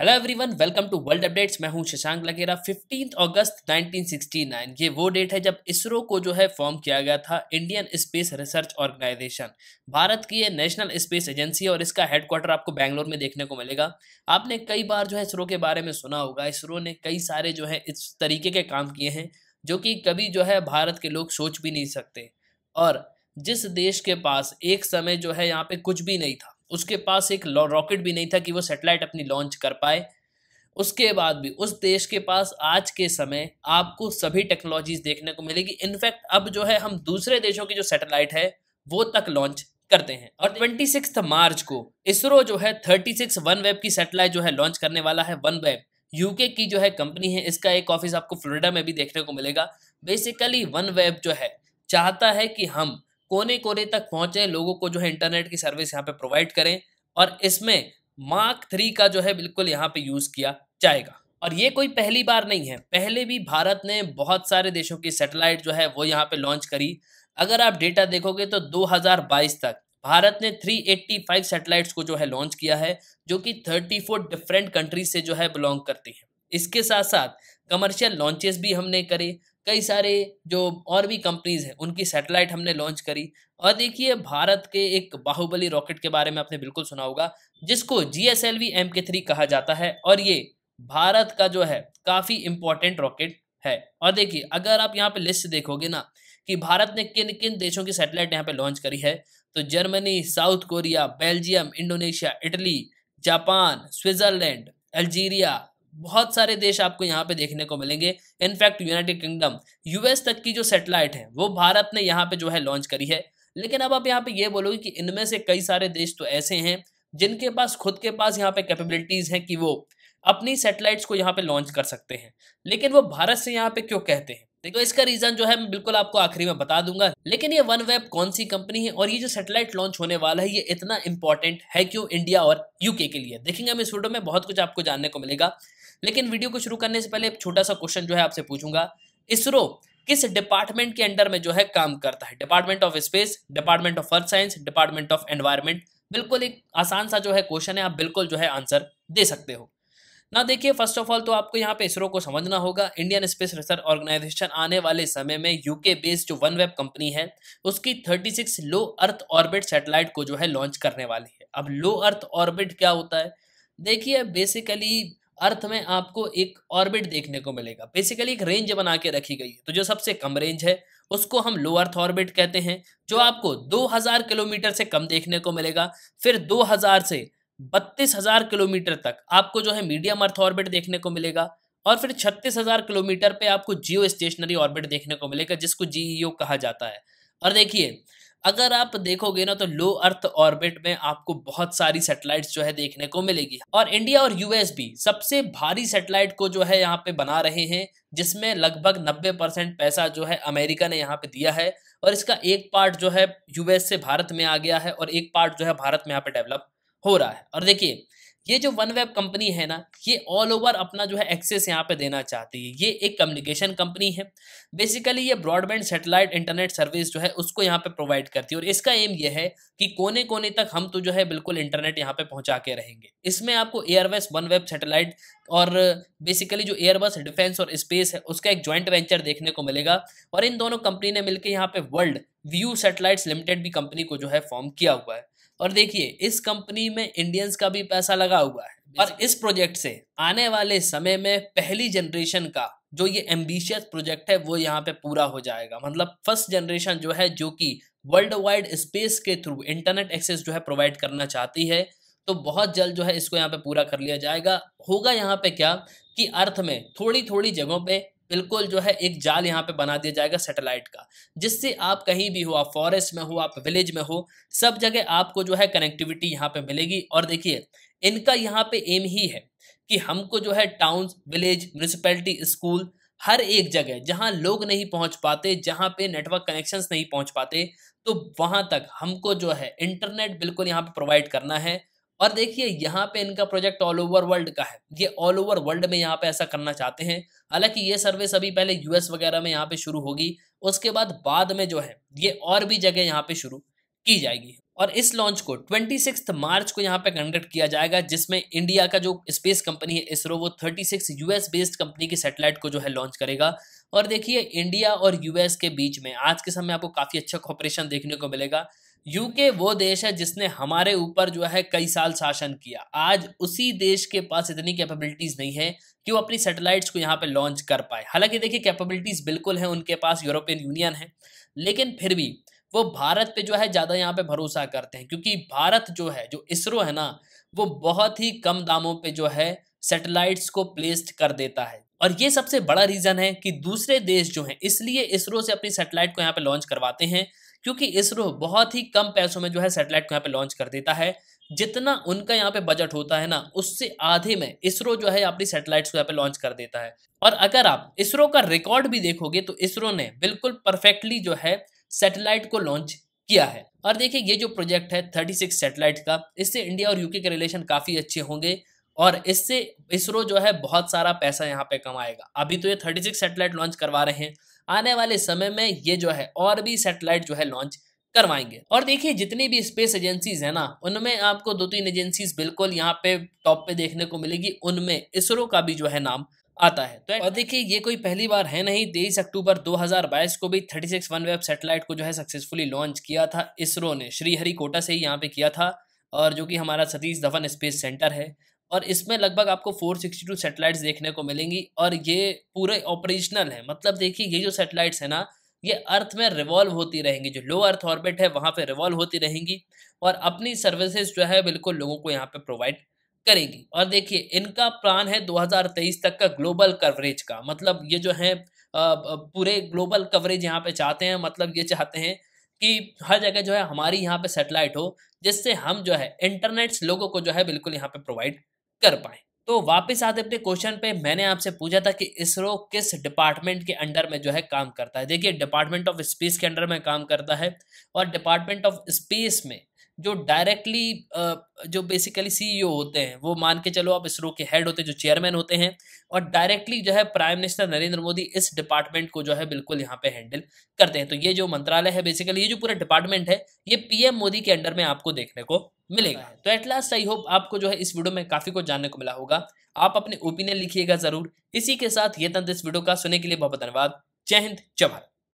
hello everyone welcome to world updates मैं हूं शशांक लगेरा 15 अगस्त 1969 ये वो डेट है जब इसरो को जो है फॉर्म किया गया था Indian space research organisation Bharat की ये नेशनल स्पेस एजेंसी है और इसका हेडक्वार्टर आपको बैंगलोर में देखने को मिलेगा आपने कई बार जो है इसरो के बारे में सुना होगा इसरो ने कई सारे जो है इस तरीके के काम किए हैं जो कि कभी जो है भारत के लोग सोच भी नहीं सकते और जिस देश के पास एक समय जो है यहाँ पे कुछ भी नहीं था उसके पास एक रॉकेट भी नहीं था कि वो सेटेलाइट अपनी लॉन्च कर पाए उसके बाद भी उस देश के पास आज के समय आपको सभी टेक्नोलॉजीज देखने को मिलेगी इनफैक्ट अब जो है हम दूसरे देशों की जो सैटेलाइट है वो तक लॉन्च करते हैं और ट्वेंटी सिक्स मार्च को इसरो जो है थर्टी सिक्स वन वेब की सैटेलाइट जो है लॉन्च करने वाला है वन वेब यूके की जो है कंपनी है इसका एक ऑफिस आपको फ्लोरिडा में भी देखने को मिलेगा बेसिकली वन वेब जो है चाहता है कि हम कोने कोने तक पहुंचे लोगों को जो है इंटरनेट की सर्विस यहाँ पे प्रोवाइड करें और इसमें मार्क थ्री का जो है बिल्कुल यहाँ पे यूज़ किया जाएगा और ये कोई पहली बार नहीं है पहले भी भारत ने बहुत सारे देशों की सैटेलाइट जो है वो यहाँ पे लॉन्च करी अगर आप डेटा देखोगे तो 2022 तक भारत ने 385 एट्टी को जो है लॉन्च किया है जो कि 34 डिफरेंट कंट्रीज से जो है बिलोंग करती हैं इसके साथ साथ कमर्शियल लॉन्चेस भी हमने करे कई सारे जो और भी कंपनीज हैं उनकी सैटेलाइट हमने लॉन्च करी और देखिए भारत के एक बाहुबली रॉकेट के बारे में आपने बिल्कुल सुना होगा जिसको G S L V M K three कहा जाता है और ये भारत का जो है काफ़ी इम्पोर्टेंट रॉकेट है और देखिए अगर आप यहाँ पे लिस्ट देखोगे ना कि भारत ने किन किन देशों की सैटेलाइट यहाँ पे लॉन्च करी है तो Germany South Korea Belgium Indonesia Italy Japan Switzerland Algeria बहुत सारे देश आपको यहाँ पे देखने को मिलेंगे इनफैक्ट यूनाइटेड किंगडम यूएस तक की जो सेटेलाइट है वो भारत ने यहाँ पे जो है लॉन्च करी है लेकिन अब आप यहाँ पे ये बोलोगे कि इनमें से कई सारे देश तो ऐसे हैं जिनके पास खुद के पास यहाँ पे कैपेबिलिटीज़ हैं कि वो अपनी सेटेलाइट्स को यहाँ पे लॉन्च कर सकते हैं लेकिन वो भारत से यहाँ पे क्यों कहते हैं देखो इसका रीजन जो है मैं बिल्कुल आपको आखिरी में बता दूंगा लेकिन ये वन वेब कौन सी कंपनी है और ये जो सैटेलाइट लॉन्च होने वाला है ये इतना इंपॉर्टेंट है क्यों इंडिया और यूके के लिए देखेंगे हम इस वीडियो में बहुत कुछ आपको जानने को मिलेगा लेकिन वीडियो को शुरू करने से पहले छोटा सा क्वेश्चन जो है आपसे पूछूंगा इसरो किस डिपार्टमेंट के अंडर में जो है काम करता है department of space department of earth science department of environment बिल्कुल एक आसान सा जो है क्वेश्चन है आप बिल्कुल जो है आंसर दे सकते हो ना देखिए फर्स्ट ऑफ ऑल तो आपको यहाँ पे इसरो को समझना होगा इंडियन स्पेस रिसर्च ऑर्गेनाइजेशन आने वाले समय में यूके बेस्ड जो वन वेब कंपनी है उसकी 36 लो अर्थ ऑर्बिट सैटेलाइट को जो है लॉन्च करने वाली है अब लो अर्थ ऑर्बिट क्या होता है देखिए बेसिकली अर्थ में आपको एक ऑर्बिट देखने को मिलेगा बेसिकली एक रेंज बना के रखी गई है तो जो सबसे कम रेंज है उसको हम लो अर्थ ऑर्बिट कहते हैं जो आपको 2000 किलोमीटर से कम देखने को मिलेगा फिर 2000 से 32000 किलोमीटर तक आपको जो है मीडियम अर्थ ऑर्बिट देखने को मिलेगा और फिर 36000 किलोमीटर पे आपको जियो स्टेशनरी ऑर्बिट देखने को मिलेगा जिसको जीईओ कहा जाता है और देखिए अगर आप देखोगे ना तो लो अर्थ ऑर्बिट में आपको बहुत सारी सेटेलाइट जो है देखने को मिलेगी और इंडिया और यूएस भी सबसे भारी सेटेलाइट को जो है यहाँ पे बना रहे हैं जिसमें लगभग 90 परसेंट पैसा जो है अमेरिका ने यहाँ पे दिया है और इसका एक पार्ट जो है यूएस से भारत में आ गया है और एक पार्ट जो है भारत में यहाँ पे डेवलप हो रहा है और देखिए ये जो वन वेब कंपनी है ना ये ऑल ओवर अपना जो है एक्सेस यहाँ पे देना चाहती है ये एक कम्युनिकेशन कंपनी है बेसिकली ये ब्रॉडबैंड सेटेलाइट इंटरनेट सर्विस जो है उसको यहाँ पे प्रोवाइड करती है और इसका एम ये है कि कोने कोने तक हम तो जो है बिल्कुल इंटरनेट यहाँ पे पहुँचा के रहेंगे इसमें आपको एयरवेस वन वेब सेटेलाइट और बेसिकली जो एयरबस डिफेंस और स्पेस है उसका एक ज्वाइंट वेंचर देखने को मिलेगा और इन दोनों कंपनी ने मिलकर यहाँ पे वर्ल्ड व्यू सेटेलाइट्स लिमिटेड भी कंपनी को जो है फॉर्म किया हुआ है और देखिए इस कंपनी में इंडियंस का भी पैसा लगा हुआ है और इस प्रोजेक्ट से आने वाले समय में पहली जनरेशन का जो ये एम्बिशियस प्रोजेक्ट है वो यहाँ पे पूरा हो जाएगा मतलब फर्स्ट जनरेशन जो है जो कि वर्ल्ड वाइड स्पेस के थ्रू इंटरनेट एक्सेस जो है प्रोवाइड करना चाहती है तो बहुत जल्द जो है इसको यहाँ पे पूरा कर लिया जाएगा होगा यहाँ पे क्या कि अर्थ में थोड़ी थोड़ी जगहों पे बिल्कुल जो है एक जाल यहाँ पे बना दिया जाएगा सैटेलाइट का जिससे आप कहीं भी हो आप फॉरेस्ट में हो आप विलेज में हो सब जगह आपको जो है कनेक्टिविटी यहाँ पे मिलेगी और देखिए इनका यहाँ पे एम ही है कि हमको जो है टाउन विलेज म्यूनिसपैलिटी स्कूल हर एक जगह जहाँ लोग नहीं पहुँच पाते जहाँ पे नेटवर्क कनेक्शंस नहीं पहुँच पाते तो वहाँ तक हमको जो है इंटरनेट बिल्कुल यहाँ पे प्रोवाइड करना है और देखिए यहाँ पे इनका प्रोजेक्ट ऑल ओवर वर्ल्ड का है ये ऑल ओवर वर्ल्ड में यहाँ पे ऐसा करना चाहते हैं हालांकि ये सर्विस अभी पहले यूएस वगैरह में यहाँ पे शुरू होगी उसके बाद बाद में जो है ये और भी जगह यहाँ पे शुरू की जाएगी और इस लॉन्च को ट्वेंटी मार्च को यहाँ पे कंडक्ट किया जाएगा जिसमें इंडिया का जो स्पेस कंपनी है इसरो वो 36 यूएस बेस्ड कंपनी की सैटेलाइट को जो है लॉन्च करेगा और देखिए इंडिया और यूएस के बीच में आज के समय आपको काफ़ी अच्छा कॉपरेशन देखने को मिलेगा यूके वो देश है जिसने हमारे ऊपर जो है कई साल शासन किया आज उसी देश के पास इतनी कैपेबिलिटीज़ नहीं है कि वो अपनी सैटेलाइट्स को यहाँ पे लॉन्च कर पाए हालांकि देखिए कैपेबिलिटीज़ बिल्कुल हैं उनके पास यूरोपियन यूनियन है लेकिन फिर भी वो भारत पे जो है ज़्यादा यहाँ पे भरोसा करते हैं क्योंकि भारत जो है जो इसरो है ना वो बहुत ही कम दामों पे जो है सैटेलाइट्स को प्लेस्ड कर देता है और ये सबसे बड़ा रीज़न है कि दूसरे देश जो हैं इसलिए इसरो से अपनी सैटेलाइट को यहाँ पे लॉन्च करवाते हैं क्योंकि इसरो बहुत ही कम पैसों में जो है सैटेलाइट को यहाँ पे लॉन्च कर देता है जितना उनका यहाँ पे बजट होता है ना उससे आधे में इसरो जो है अपनी सैटेलाइट्स को यहाँ पे लॉन्च कर देता है और अगर आप इसरो का रिकॉर्ड भी देखोगे तो इसरो ने बिल्कुल परफेक्टली जो है सैटेलाइट को लॉन्च किया है और देखिए ये जो प्रोजेक्ट है थर्टी सिक्स सेटेलाइट का इससे इंडिया और यूके के रिलेशन काफ़ी अच्छे होंगे और इससे इसरो जो है बहुत सारा पैसा यहाँ पे कमाएगा अभी तो ये थर्टी सिक्स सेटेलाइट लॉन्च करवा रहे हैं आने वाले समय में ये जो है और भी सेटेलाइट जो है लॉन्च करवाएंगे और देखिए जितनी भी स्पेस एजेंसीज है ना उनमें आपको दो तीन एजेंसीज बिल्कुल यहाँ पे टॉप पे देखने को मिलेगी उनमें इसरो का भी जो है नाम आता है तो और देखिए ये कोई पहली बार है नहीं तेईस अक्टूबर 2022 को भी 36 वन वेब सेटेलाइट को जो है सक्सेसफुली लॉन्च किया था इसरो ने श्रीहरिकोटा से ही यहाँ पे किया था और जो कि हमारा सतीश धवन स्पेस सेंटर है और इसमें लगभग आपको 462 सैटेलाइट्स देखने को मिलेंगी और ये पूरे ऑपरेशनल हैं मतलब देखिए ये जो सेटेलाइट्स हैं ना ये अर्थ में रिवॉल्व होती रहेंगी जो लो अर्थ ऑर्बिट है वहाँ पे रिवॉल्व होती रहेंगी और अपनी सर्विसेज जो है बिल्कुल लोगों को यहाँ पे प्रोवाइड करेगी और देखिए इनका प्लान है 2023 तक का ग्लोबल कवरेज का मतलब ये जो है पूरे ग्लोबल कवरेज यहाँ पे चाहते हैं मतलब ये चाहते हैं कि हर जगह जो है हमारी यहाँ पे सेटेलाइट हो जिससे हम जो है इंटरनेट्स लोगों को जो है बिल्कुल यहाँ पे प्रोवाइड कर पाए तो वापस आते अपने क्वेश्चन पे मैंने आपसे पूछा था कि इसरो किस डिपार्टमेंट के अंडर में जो है काम करता है देखिए डिपार्टमेंट ऑफ स्पेस के अंडर में काम करता है और डिपार्टमेंट ऑफ स्पेस में जो डायरेक्टली जो बेसिकली सीईओ e होते हैं वो मान के चलो आप इसरो के हेड होते हैं जो चेयरमैन होते हैं और डायरेक्टली जो है प्राइम मिनिस्टर नरेंद्र मोदी इस डिपार्टमेंट को जो है बिल्कुल यहाँ पे हैंडल करते हैं तो ये जो मंत्रालय है बेसिकली ये जो पूरा डिपार्टमेंट है ये पीएम मोदी के अंडर में आपको देखने को मिलेगा तो एट लास्ट आई होप आपको जो है इस वीडियो में काफ़ी कुछ जानने को मिला होगा आप अपने ओपिनियन लिखिएगा ज़रूर इसी के साथ ये तंत्र इस वीडियो का सुनने के लिए बहुत धन्यवाद जय हिंद जय भारत